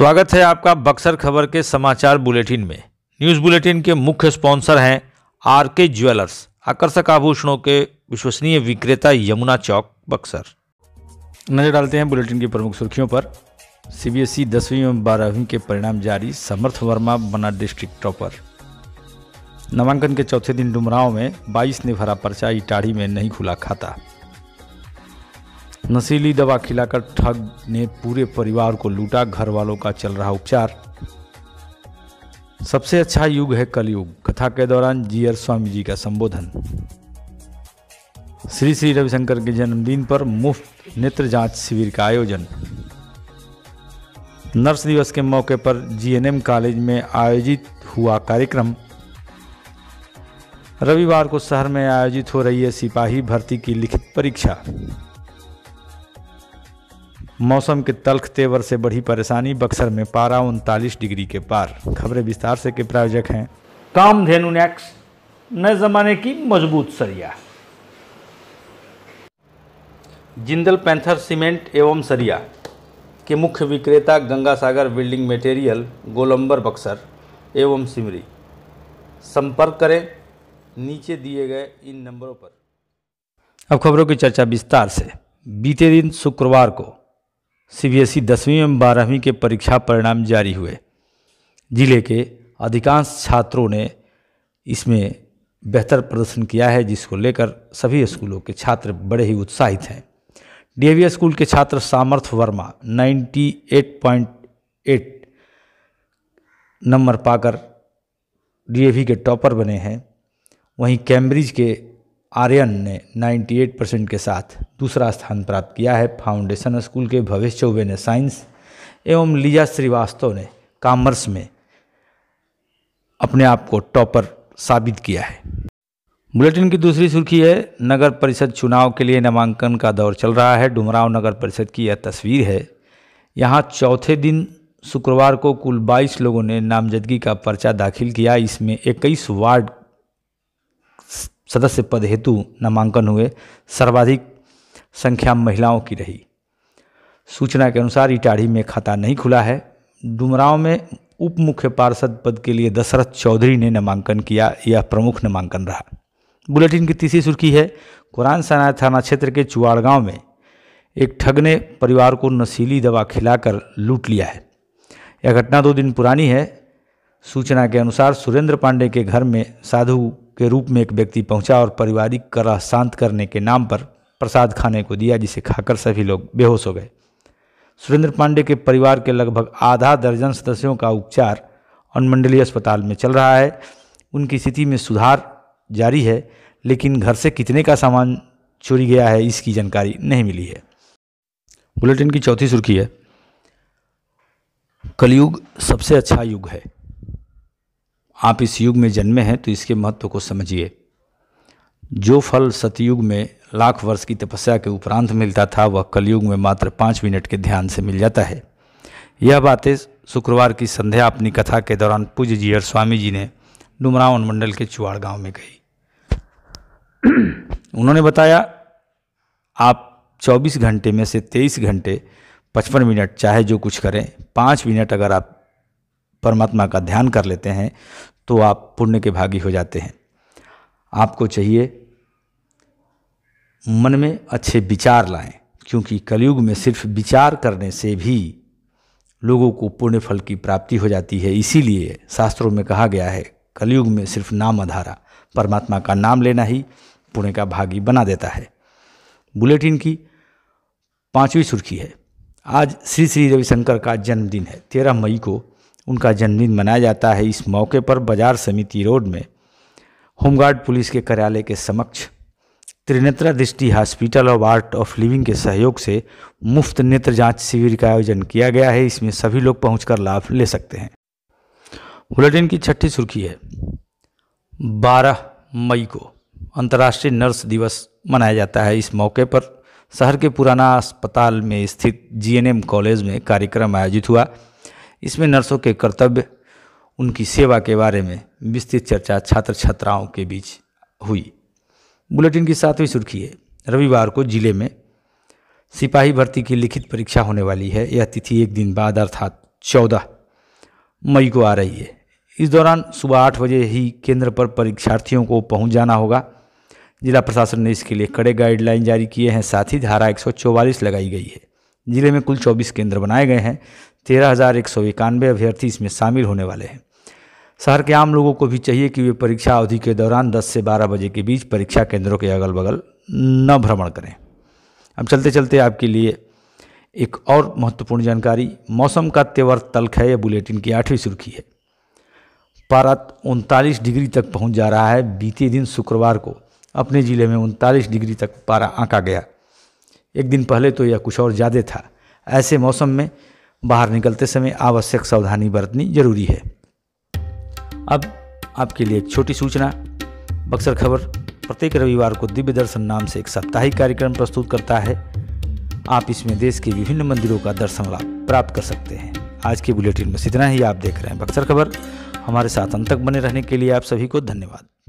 स्वागत है आपका बक्सर खबर के समाचार बुलेटिन में न्यूज बुलेटिन के मुख्य स्पॉन्सर हैं आर के ज्वेलर्स आकर्षक आभूषणों के विश्वसनीय विक्रेता यमुना चौक बक्सर नजर डालते हैं बुलेटिन की प्रमुख सुर्खियों पर सीबीएसई दसवीं एवं बारहवीं के परिणाम जारी समर्थ वर्मा बना डिस्ट्रिक्ट टॉपर नामांकन के चौथे दिन डुमराव में 22 ने भरा पर्चा इटाढ़ी में नहीं खुला खाता नशीली दवा खिलाकर ठग ने पूरे परिवार को लूटा घर वालों का चल रहा उपचार सबसे अच्छा युग है कलयुग कथा के दौरान जीयर स्वामी जी का संबोधन श्री श्री रविशंकर के जन्मदिन पर मुफ्त नेत्र जांच शिविर का आयोजन नर्स दिवस के मौके पर जीएनएम कॉलेज में आयोजित हुआ कार्यक्रम रविवार को शहर में आयोजित हो रही है सिपाही भर्ती की लिखित परीक्षा मौसम के तल्ख तेवर से बढ़ी परेशानी बक्सर में पारा उनतालीस डिग्री के पार खबरें विस्तार से के प्रायोजक हैं धेनु नेक्स नए ज़माने की मजबूत सरिया जिंदल पैंथर सीमेंट एवं सरिया के मुख्य विक्रेता गंगा सागर बिल्डिंग मटेरियल गोलंबर बक्सर एवं सिमरी संपर्क करें नीचे दिए गए इन नंबरों पर अब खबरों की चर्चा विस्तार से बीते दिन शुक्रवार को सीबीएसई दसवीं एवं बारहवीं के परीक्षा परिणाम जारी हुए जिले के अधिकांश छात्रों ने इसमें बेहतर प्रदर्शन किया है जिसको लेकर सभी स्कूलों के छात्र बड़े ही उत्साहित हैं डी स्कूल के छात्र सामर्थ वर्मा 98.8 नंबर पाकर डी के टॉपर बने हैं वहीं कैम्ब्रिज के आर्यन ने 98 परसेंट के साथ दूसरा स्थान प्राप्त किया है फाउंडेशन स्कूल के भविष्य चौबे ने साइंस एवं लीजा श्रीवास्तव ने कॉमर्स में अपने आप को टॉपर साबित किया है बुलेटिन की दूसरी सुर्खी है नगर परिषद चुनाव के लिए नामांकन का दौर चल रहा है डुमराव नगर परिषद की यह तस्वीर है यहाँ चौथे दिन शुक्रवार को कुल 22 लोगों ने नामजदगी का पर्चा दाखिल किया इसमें इक्कीस वार्ड सदस्य पद हेतु नामांकन हुए सर्वाधिक संख्या महिलाओं की रही सूचना के अनुसार इटाढ़ी में खाता नहीं खुला है डुमराव में उप मुख्य पार्षद पद के लिए दशरथ चौधरी ने नामांकन किया यह प्रमुख नामांकन रहा बुलेटिन की तीसरी सुर्खी है कुरान सना थाना क्षेत्र के चुआड़ गांव में एक ठग ने परिवार को नशीली दवा खिलाकर लूट लिया है यह घटना दो दिन पुरानी है सूचना के अनुसार सुरेंद्र पांडे के घर में साधु के रूप में एक व्यक्ति पहुंचा और पारिवारिक कला शांत करने के नाम पर प्रसाद खाने को दिया जिसे खाकर सभी लोग बेहोश हो गए सुरेंद्र पांडे के परिवार के लगभग आधा दर्जन सदस्यों का उपचार अनुमंडलीय अस्पताल में चल रहा है उनकी स्थिति में सुधार जारी है लेकिन घर से कितने का सामान चोरी गया है इसकी जानकारी नहीं मिली है बुलेटिन की चौथी सुर्खी है कलयुग सबसे अच्छा युग है आप इस युग में जन्मे हैं तो इसके महत्व को समझिए जो फल सतयुग में लाख वर्ष की तपस्या के उपरांत मिलता था वह कलयुग में मात्र पाँच मिनट के ध्यान से मिल जाता है यह बातें शुक्रवार की संध्या अपनी कथा के दौरान पूज्य जी और स्वामी जी ने डुमरावन मंडल के चुआड़ गांव में कही उन्होंने बताया आप 24 घंटे में से 23 घंटे 55 मिनट चाहे जो कुछ करें पाँच मिनट अगर आप परमात्मा का ध्यान कर लेते हैं तो आप पुण्य के भागी हो जाते हैं आपको चाहिए मन में अच्छे विचार लाएं क्योंकि कलयुग में सिर्फ विचार करने से भी लोगों को पुण्य फल की प्राप्ति हो जाती है इसीलिए शास्त्रों में कहा गया है कलयुग में सिर्फ नाम अधारा परमात्मा का नाम लेना ही पुण्य का भागी बना देता है बुलेटिन की पांचवी सुर्खी है आज श्री श्री रविशंकर का जन्मदिन है तेरह मई को उनका जन्मदिन मनाया जाता है इस मौके पर बाजार समिति रोड में होमगार्ड पुलिस के कार्यालय के समक्ष Trinetra Drishti hospital of art of living के सहयोग से मुफ्त नेत्र जांच शिविर का आयोजन किया गया है इसमें सभी लोग पहुंचकर लाभ ले सकते हैं बुलेटिन की छठी सुर्खी है 12 मई को अंतर्राष्ट्रीय नर्स दिवस मनाया जाता है इस मौके पर शहर के पुराना अस्पताल में स्थित जीएनएम कॉलेज में कार्यक्रम आयोजित हुआ इसमें नर्सों के कर्तव्य उनकी सेवा के बारे में विस्तृत चर्चा छात्र छात्राओं के बीच हुई बुलेटिन की सातवीं सुर्खी है रविवार को जिले में सिपाही भर्ती की लिखित परीक्षा होने वाली है यह तिथि एक दिन बाद अर्थात चौदह मई को आ रही है इस दौरान सुबह आठ बजे ही केंद्र पर परीक्षार्थियों को पहुंच जाना होगा जिला प्रशासन ने इसके लिए कड़े गाइडलाइन जारी किए हैं साथ ही धारा 144 लगाई गई है जिले में कुल 24 केंद्र बनाए गए हैं तेरह हज़ार एक सौ इक्यानवे अभ्यर्थी इसमें शामिल होने वाले हैं शहर के आम लोगों को भी चाहिए कि वे परीक्षा अवधि के दौरान 10 से 12 बजे के बीच परीक्षा केंद्रों के अगल बगल न भ्रमण करें अब चलते चलते आपके लिए एक और महत्वपूर्ण जानकारी मौसम का तेवर तल्ख है यह बुलेटिन की आठवीं सुर्खी है पारा उनतालीस डिग्री तक पहुंच जा रहा है बीते दिन शुक्रवार को अपने ज़िले में उनतालीस डिग्री तक पारा आंका गया एक दिन पहले तो यह कुछ और ज़्यादा था ऐसे मौसम में बाहर निकलते समय आवश्यक सावधानी बरतनी जरूरी है अब आपके लिए एक छोटी सूचना बक्सर खबर प्रत्येक रविवार को दिव्य दर्शन नाम से एक साप्ताहिक कार्यक्रम प्रस्तुत करता है आप इसमें देश के विभिन्न मंदिरों का दर्शन लाभ प्राप्त कर सकते हैं आज के बुलेटिन में इतना ही आप देख रहे हैं बक्सर खबर हमारे साथ अंत तक बने रहने के लिए आप सभी को धन्यवाद